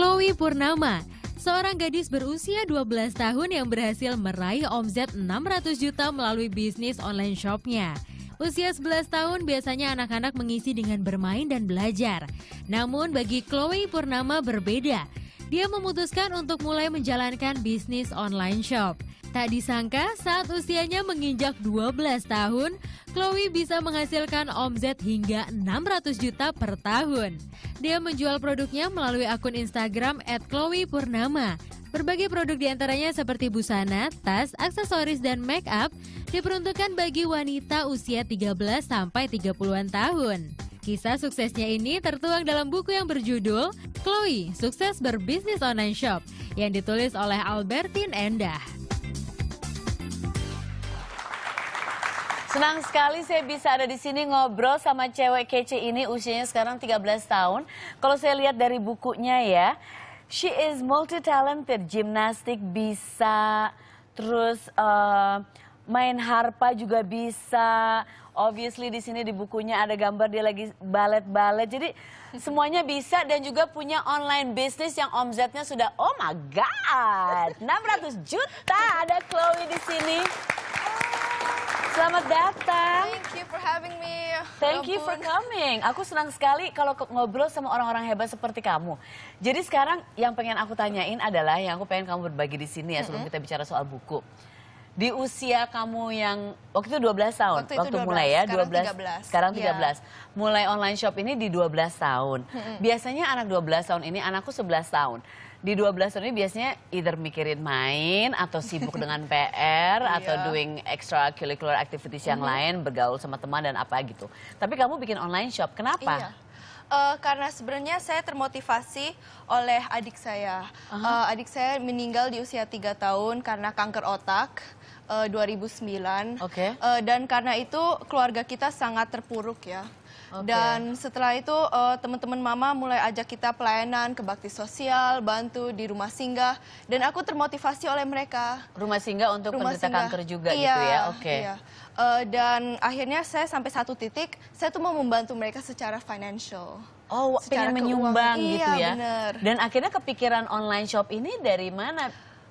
Chloe Purnama, seorang gadis berusia 12 tahun yang berhasil meraih omzet 600 juta melalui bisnis online shopnya. Usia 11 tahun biasanya anak-anak mengisi dengan bermain dan belajar. Namun bagi Chloe Purnama berbeda dia memutuskan untuk mulai menjalankan bisnis online shop. Tak disangka saat usianya menginjak 12 tahun, Chloe bisa menghasilkan omzet hingga 600 juta per tahun. Dia menjual produknya melalui akun Instagram @chloe_purnama. Berbagai produk diantaranya seperti busana, tas, aksesoris, dan make up diperuntukkan bagi wanita usia 13 sampai 30-an tahun. Kisah suksesnya ini tertuang dalam buku yang berjudul Chloe, Sukses Berbisnis Online Shop yang ditulis oleh Albertin Endah. Senang sekali saya bisa ada di sini ngobrol sama cewek kece ini usianya sekarang 13 tahun. Kalau saya lihat dari bukunya ya, she is multi talented, gimnastik bisa, terus uh, main harpa juga bisa, obviously di sini di bukunya ada gambar dia lagi balet-balet. Jadi semuanya bisa dan juga punya online bisnis yang omzetnya sudah oh my god, 600 juta. Ada Chloe di sini. Selamat datang. Thank you for having me. Thank you for coming. Aku senang sekali kalau ngobrol sama orang-orang hebat seperti kamu. Jadi sekarang yang pengen aku tanyain adalah yang aku pengen kamu berbagi di sini ya sebelum kita bicara soal buku di usia kamu yang waktu itu 12 tahun, waktu, itu waktu 12, mulai ya, sekarang 12, 13. sekarang 13. Ya. Mulai online shop ini di 12 tahun. Hmm. Biasanya anak 12 tahun ini anakku 11 tahun. Di 12 tahun ini biasanya either mikirin main atau sibuk dengan PR iya. atau doing extra extracurricular activities yang hmm. lain, bergaul sama teman dan apa gitu. Tapi kamu bikin online shop, kenapa? Iya uh, karena sebenarnya saya termotivasi oleh adik saya. Uh -huh. uh, adik saya meninggal di usia 3 tahun karena kanker otak. Uh, eh, 2009. Oke. Okay. Uh, eh, dan karena itu keluarga kita sangat terpuruk ya. Dan setelah itu uh, teman-teman mama mulai ajak kita pelayanan ke bakti sosial, bantu di rumah singgah dan aku termotivasi oleh mereka. Rumah singgah untuk rumah penderita singgah. kanker juga iya, gitu ya. Oke. Okay. Iya. Uh, dan akhirnya saya sampai satu titik saya tuh mau membantu mereka secara financial. Oh, pengen menyumbang keuang. gitu iya, ya. Bener. Dan akhirnya kepikiran online shop ini dari mana?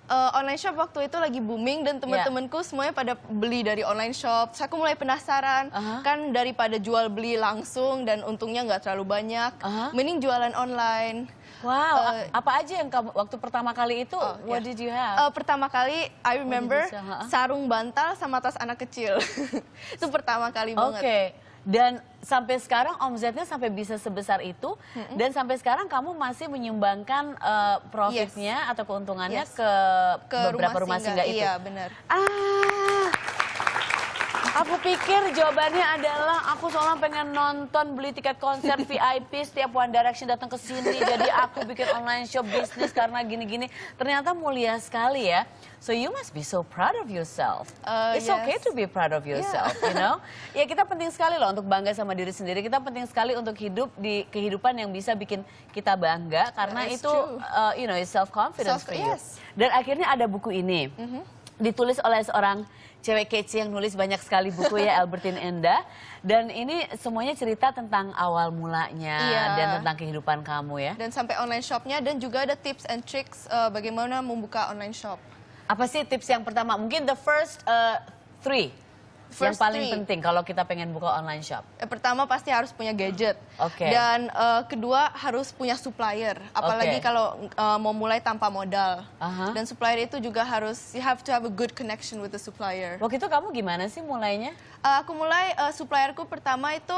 uh, online shop waktu itu lagi booming dan iya. teman-temanku yeah. semuanya pada beli dari online shop. Saya aku mulai penasaran uh -huh. kan daripada jual beli langsung dan untungnya nggak terlalu banyak, uh -huh. mending jualan online. Wow, uh, apa aja yang kamu waktu pertama kali itu? Oh, what yeah. did you have? Uh, pertama kali I remember sarung bantal sama tas anak kecil. itu pertama kali okay. banget. Oke dan sampai sekarang omzetnya sampai bisa sebesar itu mm -hmm. dan sampai sekarang kamu masih menyumbangkan uh, profitnya yes. atau keuntungannya yes. ke, ke beberapa rumah singgah, rumah singgah itu. Iya, benar. Ah. Aku pikir jawabannya adalah aku soalnya pengen nonton beli tiket konser VIP setiap One Direction datang ke sini. Jadi aku bikin online shop bisnis karena gini-gini. Ternyata mulia sekali ya. So you must be so proud of yourself. Uh, It's yes. okay to be proud of yourself, yeah. you know. Ya kita penting sekali loh untuk bangga sama diri sendiri. Kita penting sekali untuk hidup di kehidupan yang bisa bikin kita bangga karena itu uh, you know self confidence self, for you. Yes. Dan akhirnya ada buku ini. Mm -hmm. Ditulis oleh seorang cewek kece yang nulis banyak sekali buku ya Albertin Enda. Dan ini semuanya cerita tentang awal mulanya iya. dan tentang kehidupan kamu ya. Dan sampai online shopnya dan juga ada tips and tricks uh, bagaimana membuka online shop. Apa sih tips yang pertama? Mungkin the first uh, three. First yang paling three, penting kalau kita pengen buka online shop. Eh, pertama pasti harus punya gadget. Oke. Okay. Dan uh, kedua harus punya supplier, apalagi okay. kalau uh, mau mulai tanpa modal. Uh -huh. Dan supplier itu juga harus you have to have a good connection with the supplier. Waktu itu kamu gimana sih mulainya? Uh, aku mulai uh, supplierku pertama itu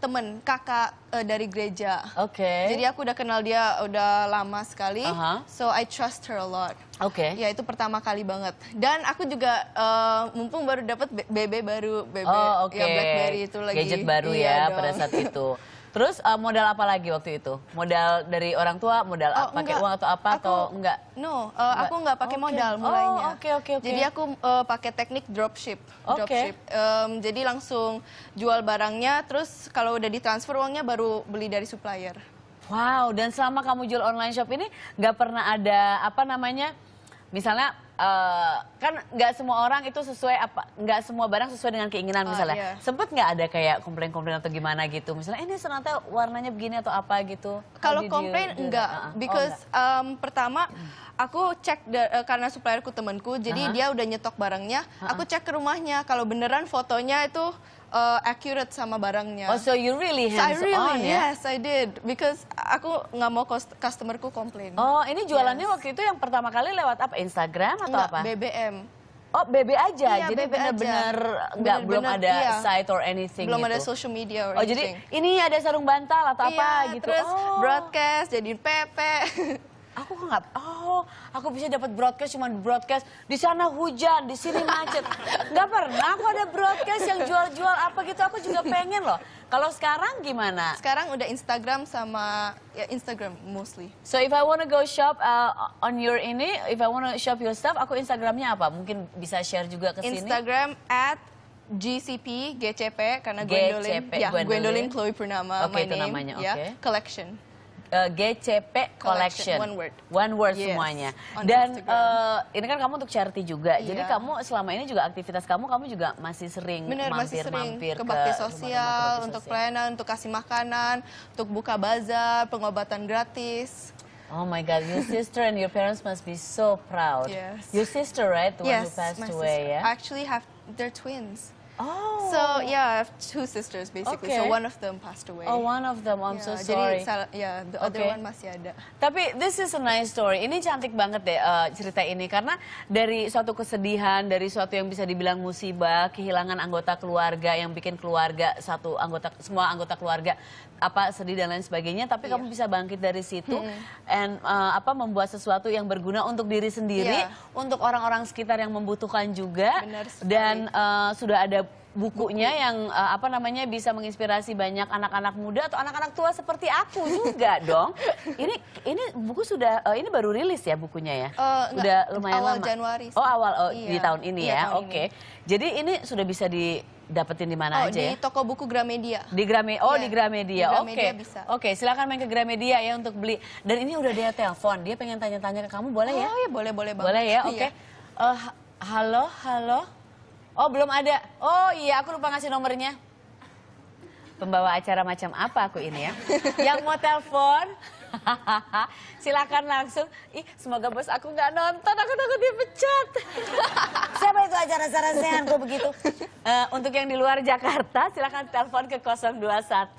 temen kakak uh, dari gereja. Oke. Okay. Jadi aku udah kenal dia udah lama sekali. Uh -huh. So I trust her a lot. Oke. Okay. Ya itu pertama kali banget. Dan aku juga uh, mumpung baru dapat bebe baru bebe oh, okay. ya BlackBerry itu lagi. Gadget baru ya iya ya dong. pada saat itu. Terus uh, modal apa lagi waktu itu? Modal dari orang tua, modal oh, pakai uang atau apa aku, atau enggak? No, uh, enggak. aku enggak pakai okay. modal oh, mulainya. Oh, oke okay, oke okay, Okay. Jadi aku uh, pakai teknik dropship. Okay. Dropship. Um, jadi langsung jual barangnya terus kalau udah ditransfer uangnya baru beli dari supplier. Wow, dan selama kamu jual online shop ini nggak pernah ada apa namanya? Misalnya uh, kan nggak semua orang itu sesuai apa nggak semua barang sesuai dengan keinginan oh, misalnya iya. sempet nggak ada kayak komplain-komplain atau gimana gitu misalnya eh, ini ternyata warnanya begini atau apa gitu kalau komplain enggak uh-uh. oh, because oh, enggak. Um, pertama aku cek uh, karena supplierku temanku jadi uh -huh. dia udah nyetok barangnya uh -huh. aku uh-uh. cek ke rumahnya kalau beneran fotonya itu uh, accurate sama barangnya. Oh, so you really hands so I really, on, ya? Yes, I did. Because aku nggak mau customerku komplain. Oh, ini jualannya yes. waktu itu yang pertama kali lewat apa? Instagram atau Enggak, apa? BBM. Oh, BB aja. Iya, jadi benar-benar nggak belum ada iya. site or anything Belum gitu. ada social media or Oh, jadi ini ada sarung bantal atau iya, apa gitu. terus oh. broadcast jadi PP. aku nggak oh aku bisa dapat broadcast cuma broadcast di sana hujan di sini macet nggak pernah aku ada broadcast yang jual-jual apa gitu aku juga pengen loh kalau sekarang gimana sekarang udah Instagram sama ya Instagram mostly so if I wanna go shop uh, on your ini if I wanna shop your stuff aku Instagramnya apa mungkin bisa share juga ke sini Instagram at GCP, GCP karena GCP, Gwendolyn, ya, Gwendolyn. Chloe Purnama, okay, my name, namanya, ya, okay. collection uh, eh, GCP collection. One word. One word yes, semuanya. Dan uh, ini kan kamu untuk charity juga. Yeah. Jadi iya. kamu selama ini juga aktivitas kamu kamu juga masih sering mampir mampir masih sering mampir ke, ke bakti sosial, rumah untuk pelayanan, untuk kasih makanan, untuk buka bazar, pengobatan gratis. Oh my God, your sister and your parents must be so proud. Yes. Your sister, right? The yes, one who passed away, sister. yeah? I actually have, they're twins. Oh. So yeah, I have two sisters basically. Okay. So one of them passed away. Oh, one of them. I'm yeah, so sorry. Jadi salah, yeah, the okay. one masih ada. Tapi this is a nice story. Ini cantik banget deh uh, cerita ini karena dari suatu kesedihan, dari suatu yang bisa dibilang musibah, kehilangan anggota keluarga yang bikin keluarga satu anggota semua anggota keluarga apa sedih dan lain sebagainya, tapi yeah. kamu bisa bangkit dari situ mm -hmm. and uh, apa membuat sesuatu yang berguna untuk diri sendiri, yeah. untuk orang-orang sekitar yang membutuhkan juga dan uh, sudah ada bukunya Buku. yang uh, apa namanya bisa menginspirasi banyak anak-anak muda atau anak-anak tua seperti aku juga dong. Ini ini buku sudah uh, ini baru rilis ya bukunya ya? Uh, sudah lumayan awal lama. Januari. Oh awal oh, iya. di tahun ini iya, ya. Oke. Okay. Jadi ini sudah bisa di dapetin di mana oh, aja di ya? toko buku Gramedia. Di Grame Oh, yeah. di iya. Gramedia. Oke. Oke, silakan main ke Gramedia ya untuk beli. Dan ini udah dia telepon, dia pengen tanya-tanya ke kamu boleh oh, ya? Oh, ya boleh boleh banget. Boleh ya? Iya. Oke. Okay. Iya. Uh, halo, halo. Oh belum ada. Oh iya aku lupa ngasih nomornya. Pembawa acara macam apa aku ini ya? Yang mau telepon, silakan langsung. Ih semoga bos aku nggak nonton, aku takut dia pecat. Siapa itu acara kok begitu? Uh, untuk yang di luar Jakarta silakan telepon ke 021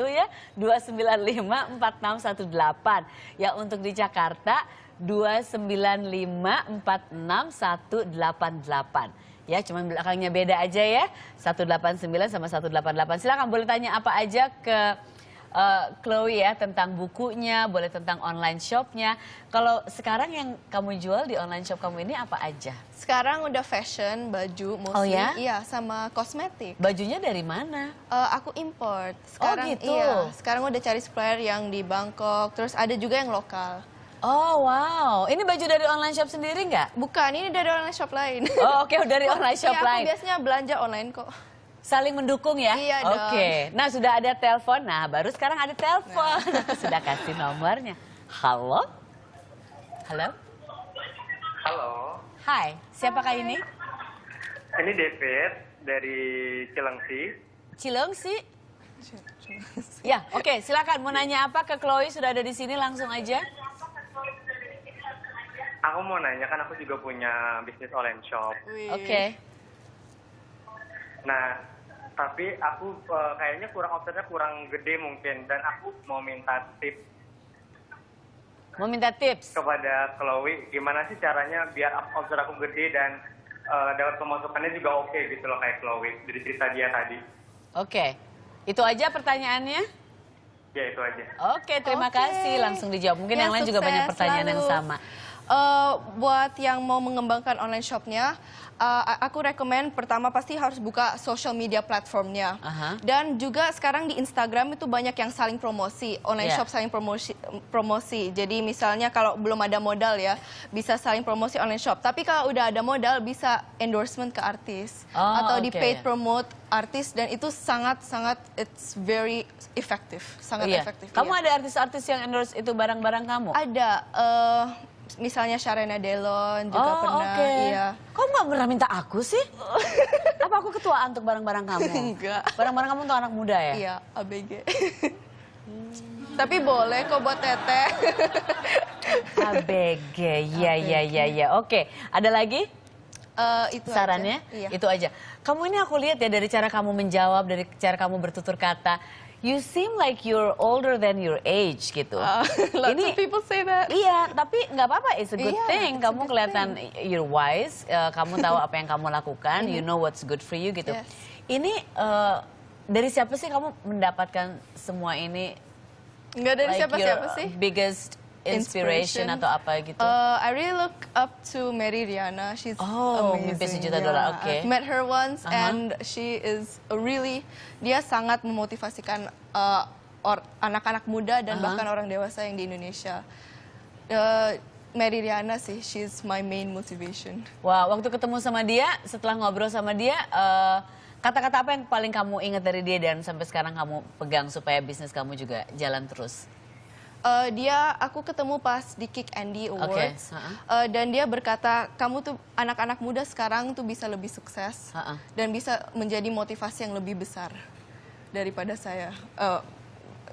ya 295 4618. Ya untuk di Jakarta 295 4618. Ya, cuma belakangnya beda aja ya. 189 sama 188. silahkan boleh tanya apa aja ke uh, Chloe ya tentang bukunya, boleh tentang online shopnya. Kalau sekarang yang kamu jual di online shop kamu ini apa aja? Sekarang udah fashion, baju mostly. Oh ya? Iya, sama kosmetik. Bajunya dari mana? Uh, aku import. Oh, sekarang, oh gitu? Iya, sekarang udah cari supplier yang di Bangkok, terus ada juga yang lokal. Oh wow, ini baju dari online shop sendiri nggak? Bukan, ini dari online shop lain. Oh oke, okay. Oh, dari iya, online shop ya, lain. Aku biasanya belanja online kok. Saling mendukung ya? Iya Oke, okay. nah sudah ada telepon, nah baru sekarang ada telepon. Nah. sudah kasih nomornya. Halo? Halo? Halo. Hai, siapakah Hai. ini? Ini David dari Cilengsi. Cilengsi? Ya, oke, okay. silakan mau nanya apa ke Chloe sudah ada di sini langsung aja. Aku mau nanya kan aku juga punya bisnis online shop. Oke. Okay. Nah, tapi aku uh, kayaknya kurang offsetnya kurang gede mungkin dan aku mau minta tips. Mau minta tips kepada Chloe gimana sih caranya biar offset aku gede dan uh, dapat pemasukannya juga oke okay, gitu loh kayak Chloe dari cerita dia tadi. Oke. Okay. Itu aja pertanyaannya? Ya itu aja. Oke, terima okay. kasih. Langsung dijawab. Mungkin ya, yang lain juga banyak pertanyaan selalu. yang sama uh, buat yang mau mengembangkan online shopnya, uh, aku rekomend pertama pasti harus buka social media platformnya. Uh -huh. Dan juga sekarang di Instagram itu banyak yang saling promosi, online yeah. shop saling promosi, promosi. Jadi misalnya kalau belum ada modal ya, bisa saling promosi online shop. Tapi kalau udah ada modal bisa endorsement ke artis oh, atau okay. di paid promote artis dan itu sangat-sangat it's very effective, sangat oh, iya. efektif. Kamu iya. ada artis-artis yang endorse itu barang-barang kamu? Ada. Uh, misalnya Sharena Delon juga oh, pernah. Okay. Iya. Kok nggak pernah minta aku sih? Apa aku ketuaan untuk barang-barang kamu? Enggak. Barang-barang kamu untuk anak muda ya? Iya, ABG. hmm. Tapi boleh kok buat Tete. ABG, iya iya iya iya. Oke, ada lagi? Uh, itu Sarannya? Aja. Iya. Itu aja. Kamu ini aku lihat ya dari cara kamu menjawab, dari cara kamu bertutur kata you seem like you're older than your age gitu. Uh, lots Ini, of people say that. Iya, tapi nggak apa-apa, it's a good yeah, thing. Kamu good kelihatan thing. you're wise, uh, kamu tahu apa yang kamu lakukan, you mm-hmm. know what's good for you gitu. Yes. Ini uh, dari siapa sih kamu mendapatkan semua ini? Nggak dari siapa-siapa like siapa, siapa sih. Biggest inspiration, atau apa gitu? Uh, I really look up to Mary Riana. She's oh, amazing. mimpi sejuta yeah. dolar. Oke. Okay. Met her once uh -huh. and she is really dia sangat memotivasikan anak uh, anak-anak muda dan uh -huh. bahkan orang dewasa yang di Indonesia. Uh, Mary Riana sih, she's my main motivation. Wah, wow, waktu ketemu sama dia, setelah ngobrol sama dia, uh, kata -kata apa yang paling kamu ingat dari dia dan sampai sekarang kamu pegang supaya bisnis kamu juga jalan terus? uh, dia aku ketemu pas di Kick Andy Awards okay. uh -huh. uh, dan dia berkata kamu tuh anak-anak muda sekarang tuh bisa lebih sukses uh -huh. dan bisa menjadi motivasi yang lebih besar daripada saya. Uh,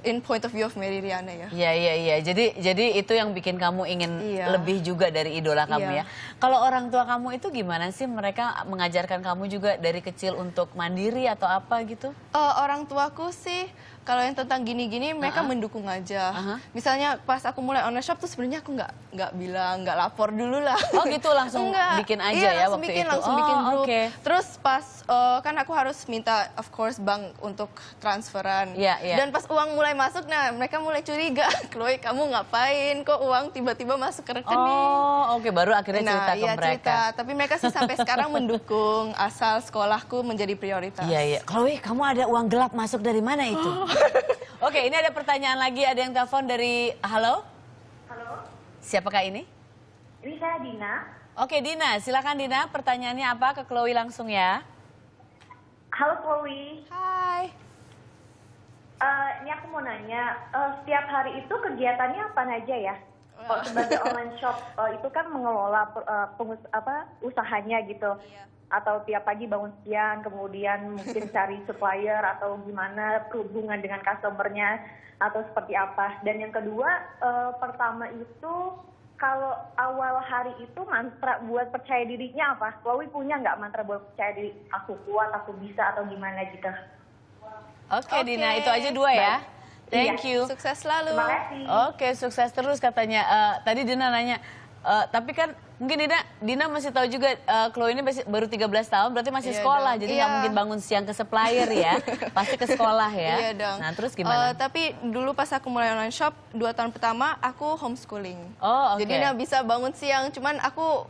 in point of view of Mary Riana ya. Iya iya iya. Jadi jadi itu yang bikin kamu ingin iya. lebih juga dari idola kamu iya. ya. Kalau orang tua kamu itu gimana sih mereka mengajarkan kamu juga dari kecil untuk mandiri atau apa gitu? Uh, orang tuaku sih kalau yang tentang gini-gini mereka uh mendukung aja. Uh -huh. Misalnya pas aku mulai online shop tuh sebenarnya aku nggak nggak bilang nggak lapor dulu lah. Oh gitu langsung Enggak. bikin aja iya, ya waktu bikin, itu. Langsung oh, bikin grup. Okay. Terus pas uh, kan aku harus minta of course bank untuk transferan. Yeah, yeah. Dan pas uang mulai mulai masuk, nah mereka mulai curiga, Chloe kamu ngapain? Kok uang tiba-tiba masuk ke rekening? Oh, oke okay. baru akhirnya nah, cerita ke iya, mereka. Cerita. Tapi mereka sih sampai sekarang mendukung asal sekolahku menjadi prioritas. Iya iya. Chloe, kamu ada uang gelap masuk dari mana itu? oke, okay, ini ada pertanyaan lagi, ada yang telepon dari halo. Halo. Siapakah ini? Ini saya Dina. Oke Dina, silakan Dina. Pertanyaannya apa ke Chloe langsung ya? Halo Chloe. Hai. Eh, ini aku mau nanya, uh, setiap hari itu kegiatannya apa aja ya? oh, sebagai online shop uh, itu kan mengelola uh, apa usahanya gitu. Iya. Atau tiap pagi bangun siang, kemudian mungkin cari supplier atau gimana hubungan dengan customernya atau seperti apa. Dan yang kedua, uh, pertama itu kalau awal hari itu mantra buat percaya dirinya apa? Chloe punya nggak mantra buat percaya diri? Aku kuat, aku bisa atau gimana gitu? Oke, okay, Dina, itu aja dua ya. Thank iya. you. Sukses selalu. Oke, okay, Oke, sukses terus katanya. Uh, tadi Dina nanya, uh, tapi kan mungkin Dina Dina masih tahu juga uh, Chloe ini masih, baru 13 tahun berarti masih iya sekolah dong. jadi iya. nggak iya. mungkin bangun siang ke supplier ya pasti ke sekolah ya iya dong. nah terus gimana uh, tapi dulu pas aku mulai online shop dua tahun pertama aku homeschooling oh okay. jadi Dina bisa bangun siang cuman aku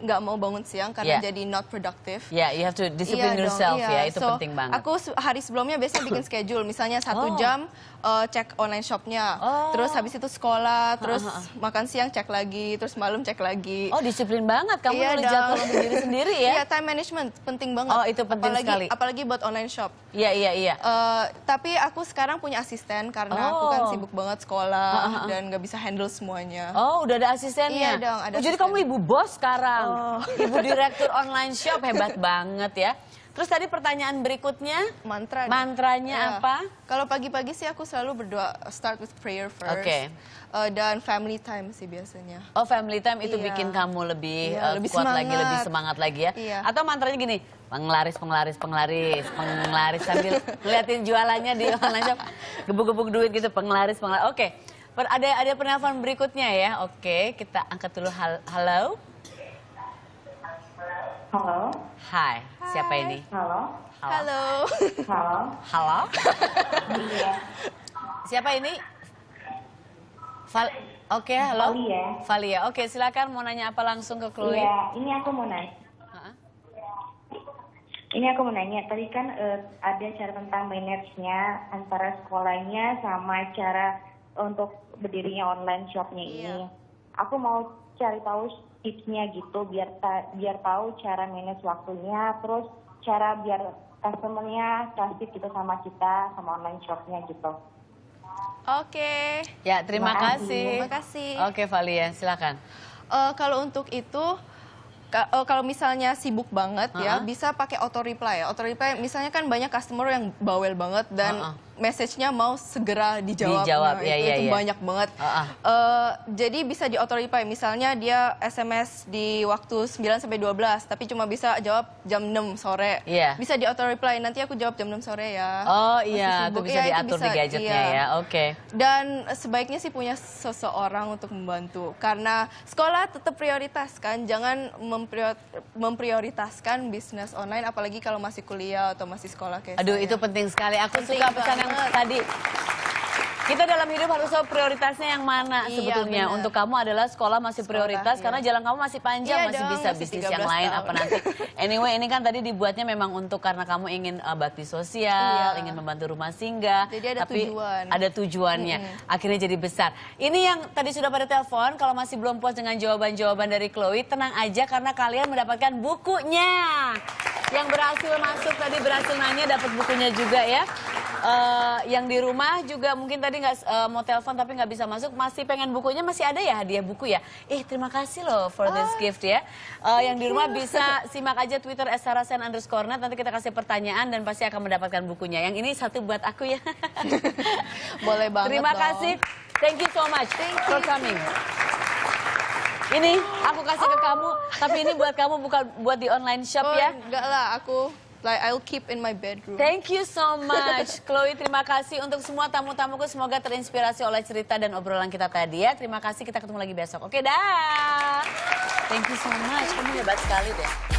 nggak mau bangun siang karena yeah. jadi not productive. Ya, yeah, you have to discipline iya yeah, yourself ya, yeah. ya, itu so, penting banget. Aku hari sebelumnya biasanya bikin schedule, misalnya satu oh. jam uh, cek online shopnya, oh. terus habis itu sekolah, terus uh, -huh. makan siang cek lagi, terus malam cek lagi. Oh, disiplin banget kamu yeah, nulis jadwal sendiri sendiri ya? Iya, yeah, time management penting banget. Oh, itu penting apalagi, sekali. Apalagi buat online shop. Iya, yeah, iya, yeah, iya. Yeah. Uh, tapi aku sekarang punya asisten karena oh. aku kan oh. sibuk banget sekolah uh, -huh. dan nggak bisa handle semuanya. Oh, udah ada asistennya? Iya dong, ada. Oh, jadi kamu ibu bos sekarang? Oh. Ibu direktur online shop hebat banget ya. Terus tadi pertanyaan berikutnya mantra. Mantranya ya. apa? Kalau pagi-pagi sih aku selalu berdoa start with prayer first. Oke. Okay. Uh, eh, dan family time sih biasanya. Oh, family time itu iya. bikin kamu lebih, iya, uh, lebih kuat semangat. lagi, lebih semangat lagi ya. Iya. Atau mantranya gini, penglaris, penglaris, penglaris, penglaris sambil liatin jualannya di online shop, gebuk-gebuk duit gitu, penglaris, penglaris. Oke. Okay. Ada ada penelpon berikutnya ya. Oke, okay. kita angkat dulu. Hal halo. Halo. Hai. Siapa ini? Halo. Halo. Halo. Halo. Halo. Iya. Siapa ini? Val Oke, okay, halo. Valia. Valia. Oke, okay, silakan mau nanya apa langsung ke Chloe. Iya, ini aku mau nanya. Ini aku mau nanya, tadi kan uh, ada cara tentang manage-nya antara sekolahnya sama cara untuk berdirinya online shopnya ini. Yeah. Aku mau cari tahu tipsnya gitu biar ta biar tahu cara manage waktunya terus cara biar customernya kasih gitu sama kita sama online shopnya gitu. Oke. Ya terima, terima kasih. Terima kasih. Oke Valia ya, silakan. Uh, kalau untuk itu eh, kalau misalnya sibuk banget uh -huh. ya bisa pakai auto reply Auto reply misalnya kan banyak customer yang bawel banget dan uh -huh message-nya mau segera dijawab. Dijawab, nah, ya, itu, ya, itu ya. banyak banget. Uh -uh. Uh, jadi bisa di auto-reply, misalnya dia SMS di waktu 9 sampai 12, tapi cuma bisa jawab jam 6 sore. Yeah. Bisa di auto-reply, nanti aku jawab jam 6 sore ya. Oh iya, iya, itu bisa ya, diatur bisa, di gadgetnya iya. ya, oke. Okay. Dan sebaiknya sih punya seseorang untuk membantu. Karena sekolah tetap prioritas kan, jangan memprioritaskan bisnis online, apalagi kalau masih kuliah atau masih sekolah kayak Aduh, saya. itu penting sekali. Aku penting suka pesan yang banget eh, tadi. Kita dalam hidup harus tahu prioritasnya yang mana iya, sebetulnya. Bener. Untuk kamu adalah sekolah masih prioritas sekolah, iya. karena jalan kamu masih panjang, iya masih dong, bisa bisnis yang tahun. lain apa nanti. Anyway, ini kan tadi dibuatnya memang untuk karena kamu ingin uh, bakti sosial, iya. ingin membantu rumah singgah. Jadi ada tapi tujuan. ada tujuannya. -hmm. Akhirnya jadi besar. Ini yang tadi sudah pada telepon, kalau masih belum puas dengan jawaban-jawaban dari Chloe, tenang aja karena kalian mendapatkan bukunya. Yang berhasil masuk tadi berhasil nanya dapat bukunya juga ya uh, yang di rumah juga mungkin tadi nggak uh, mau telepon tapi nggak bisa masuk masih pengen bukunya masih ada ya hadiah buku ya eh terima kasih loh for oh, this ah, gift ya uh, yang di rumah bisa simak aja twitter sarasen underscore net nanti kita kasih pertanyaan dan pasti akan mendapatkan bukunya yang ini satu buat aku ya boleh banget terima dong. kasih thank you so much thank you. for coming ini aku kasih oh. ke kamu tapi ini buat kamu bukan buat di online shop oh, ya enggak lah aku Like I'll keep in my bedroom. Thank you so much, Chloe. Terima kasih untuk semua tamu-tamuku. Semoga terinspirasi oleh cerita dan obrolan kita tadi ya. Terima kasih. Kita ketemu lagi besok. Oke, dah. Thank you so much. Kamu hebat sekali deh.